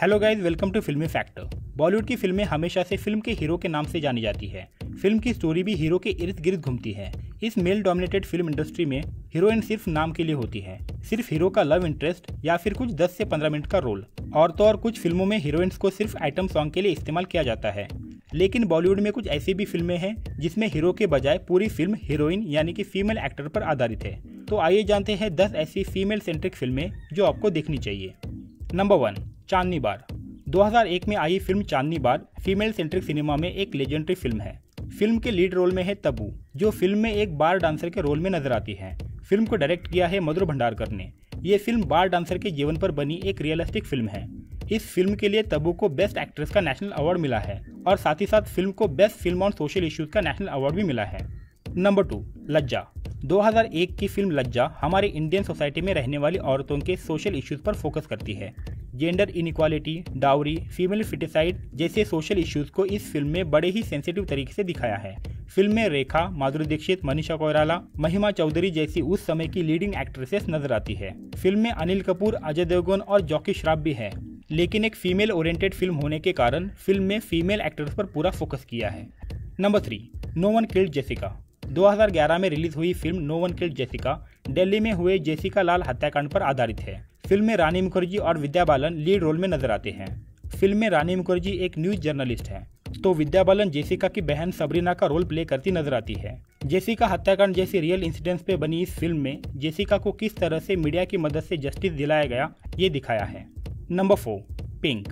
hello guys welcome to Filmi Factor Bollywood की फिल्में हमेशा से फिल्म के हीरो के नाम से जानी जाती है फिल्म की स्टोरी भी हीरो के इर्द गिर्द घूमती है इस मेल डोमिनेटेड फिल्म इंडस्ट्री में हीरोइन सिर्फ नाम के लिए होती है सिर्फ हीरो का लव इंटरेस्ट या फिर कुछ 10 से 15 मिनट का रोल और तो और कुछ फिल्मों में हीरोइंस को सिर्फ आइटम सॉन्ग के लिए इस्तेमाल किया जाता है लेकिन बॉलीवुड में कुछ ऐसी भी फिल्में हैं जिसमें हीरो के बजाय पूरी फिल्म हीरोइन यानी कि फीमेल एक्टर पर आधारित है तो आइए जानते हैं दस ऐसी फीमेल सेंट्रिक फिल्में जो आपको देखनी चाहिए नंबर वन चांदनी बार 2001 में आई film Chandni Bar female centric cinema में एक लेजेंडरी फिल्म है फिल्म के लीड रोल में है तबू जो फिल्म में एक बार डांसर के रोल में नजर आती है फिल्म को डायरेक्ट किया है मधुर भंडारकर ने ये फिल्म बार डांसर के जीवन पर बनी एक रियलिस्टिक फिल्म है इस फिल्म के लिए तबू को बेस्ट एक्ट्रेस का नेशनल अवार्ड मिला है और साथ ही साथ फिल्म को best film on social issues का नेशनल अवार्ड भी मिला है नंबर टू लज्जा 2001 की फिल्म लज्जा हमारी इंडियन सोसाइटी में रहने वाली औरतों के सोशल इश्यूज पर फोकस करती है gender inequality dowry female foeticide जैसे सोशल इश्यूज को इस फिल्म में बड़े ही सेंसिटिव तरीके से दिखाया है फिल्म में रेखा माधुरी दीक्षित मनीषा कोयराला महिमा चौधरी जैसी उस समय की लीडिंग एक्ट्रेसेस नजर आती है फिल्म में अनिल कपूर अजय देवगन और जॉकी श्राफ भी है लेकिन एक फीमेल ओरिएंटेड फिल्म होने के कारण फिल्म में फीमेल एक्टर्स पर पूरा फोकस किया है number three no one killed Jessica 2011 में रिलीज हुई film no one killed Jessica Delhi में हुए जेसिका लाल हत्याकांड पर आधारित है फिल्म में रानी मुखर्जी और विद्या बालन लीड रोल में नजर आते हैं फिल्म में रानी मुखर्जी एक न्यूज जर्नलिस्ट है तो विद्या बालन जेसिका की बहन सबरीना का रोल प्ले करती नजर आती है जेसिका हत्याकांड जैसे रियल इंसिडेंट्स पे बनी इस फिल्म में जेसिका को किस तरह से मीडिया की मदद से जस्टिस दिलाया गया ये दिखाया है नंबर फोर पिंक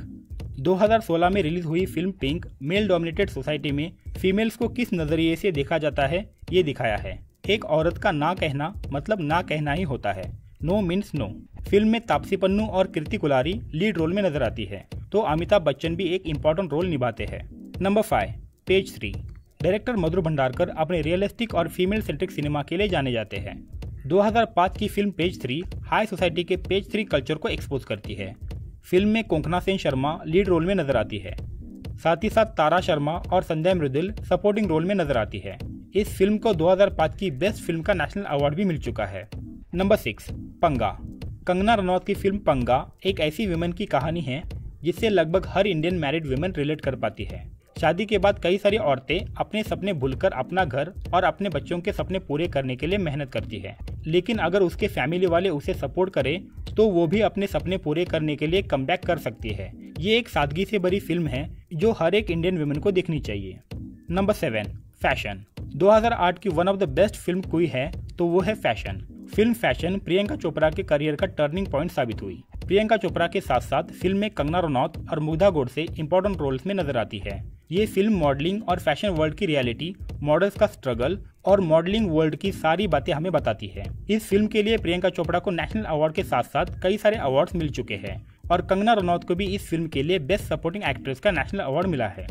2016 में रिलीज हुई film Pink male dominated society में फीमेल्स को किस नज़रिए से देखा जाता है ये दिखाया है एक औरत का ना कहना मतलब ना कहना ही होता है नो मीन्स नो फिल्म में तापसी पन्नू और कृति कुलारी लीड रोल में नजर आती है तो अमिताभ बच्चन भी एक इम्पोर्टेंट रोल निभाते हैं number five page three director Madhur Bhandarkar अपने रियलिस्टिक और फीमेल सेंट्रिक सिनेमा के लिए जाने जाते हैं 2005 की film page three high society के पेज थ्री कल्चर को एक्सपोज करती है फिल्म में कोंकना सेन शर्मा लीड रोल में नजर आती है साथ ही साथ तारा शर्मा और संध्या मृदुल सपोर्टिंग रोल में नजर आती है इस फिल्म को 2005 की बेस्ट फिल्म का नेशनल अवार्ड भी मिल चुका है नंबर सिक्स पंगा कंगना रनौत की फिल्म पंगा एक ऐसी वुमेन की कहानी है जिससे लगभग हर इंडियन मैरिड वुमेन रिलेट कर पाती है शादी के बाद कई सारी औरतें अपने सपने भूलकर अपना घर और अपने बच्चों के सपने पूरे करने के लिए मेहनत करती है लेकिन अगर उसके फैमिली वाले उसे सपोर्ट करें तो वो भी अपने सपने पूरे करने के लिए कम कर सकती है ये एक सादगी से भरी फिल्म है जो हर एक इंडियन वुमेन को देखनी चाहिए नंबर सेवन फैशन 2008 की one of the best film कोई है तो वो है fashion film fashion Priyanka Chopra के करियर का टर्निंग पॉइंट साबित हुई प्रियंका चोपड़ा के साथ साथ फिल्म में कंगना रनौत और मुग्धा गोडसे इम्पोर्टेंट रोल्स में नजर आती है ये फिल्म मॉडलिंग और फैशन वर्ल्ड की रियलिटी मॉडल्स का स्ट्रगल और मॉडलिंग वर्ल्ड की सारी बातें हमें बताती है इस फिल्म के लिए प्रियंका चोपड़ा को नेशनल अवार्ड के साथ साथ कई सारे अवार्ड मिल चुके हैं और कंगना रनौत को भी इस फिल्म के लिए बेस्ट सपोर्टिंग एक्ट्रेस का नेशनल अवार्ड मिला है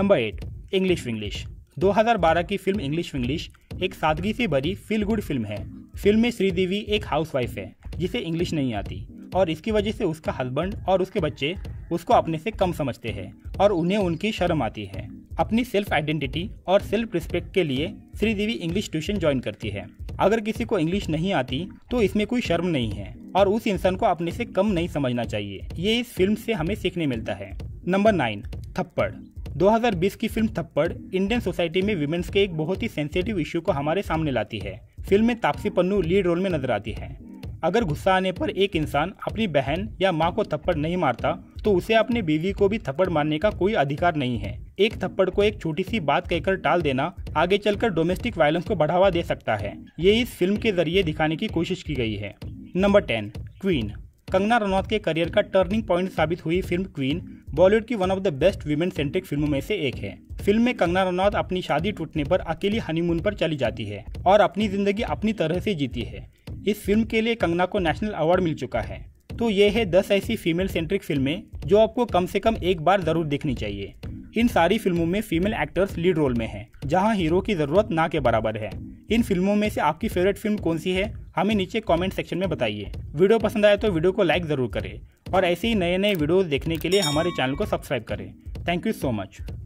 नंबर एट इंग्लिश विंग्लिश 2012 की फिल्म इंग्लिश विंग्लिश एक सादगी से भरी फील गुड फिल्म है फिल्म में श्रीदेवी एक हाउसवाइफ है जिसे इंग्लिश नहीं आती और इसकी वजह से उसका हस्बैंड और उसके बच्चे उसको अपने से कम समझते हैं और उन्हें उनकी शर्म आती है अपनी सेल्फ आइडेंटिटी और सेल्फ रिस्पेक्ट के लिए श्रीदेवी इंग्लिश ट्यूशन ज्वाइन करती है अगर किसी को इंग्लिश नहीं आती तो इसमें कोई शर्म नहीं है और उस इंसान को अपने से कम नहीं समझना चाहिए ये इस फिल्म से हमें सीखने मिलता है नंबर नाइन थप्पड़ 2020 की फिल्म थप्पड़ इंडियन सोसाइटी में वुमेन्स के एक बहुत ही सेंसिटिव इश्यू को हमारे सामने लाती है फिल्म में तापसी पन्नू लीड रोल में नजर आती है अगर गुस्सा आने पर एक इंसान अपनी बहन या माँ को थप्पड़ नहीं मारता तो उसे अपने बीवी को भी थप्पड़ मारने का कोई अधिकार नहीं है एक थप्पड़ को एक छोटी सी बात कहकर टाल देना आगे चलकर डोमेस्टिक वायलेंस को बढ़ावा दे सकता है ये इस फिल्म के जरिए दिखाने की कोशिश की गई है number ten Queen Kangana Ranaut के करियर का टर्निंग पॉइंट साबित हुई फिल्म क्वीन बॉलीवुड की one of the best women centric फिल्मों में से एक है फिल्म में कंगना रनौत अपनी शादी टूटने पर अकेली हनीमून पर चली जाती है और अपनी जिंदगी अपनी तरह से जीती है इस फिल्म के लिए कंगना को नेशनल अवार्ड मिल चुका है तो ये है दस ऐसी फीमेल सेंट्रिक फिल्में जो आपको कम से कम एक बार ज़रूर देखनी चाहिए इन सारी फिल्मों में फीमेल एक्टर्स लीड रोल में हैं, जहां हीरो की ज़रूरत ना के बराबर है इन फिल्मों में से आपकी फेवरेट फिल्म कौन सी है हमें नीचे कमेंट सेक्शन में बताइए वीडियो पसंद आए तो वीडियो को लाइक ज़रूर करें और ऐसे ही नए नए वीडियोस देखने के लिए हमारे चैनल को सब्सक्राइब करें थैंक यू सो मच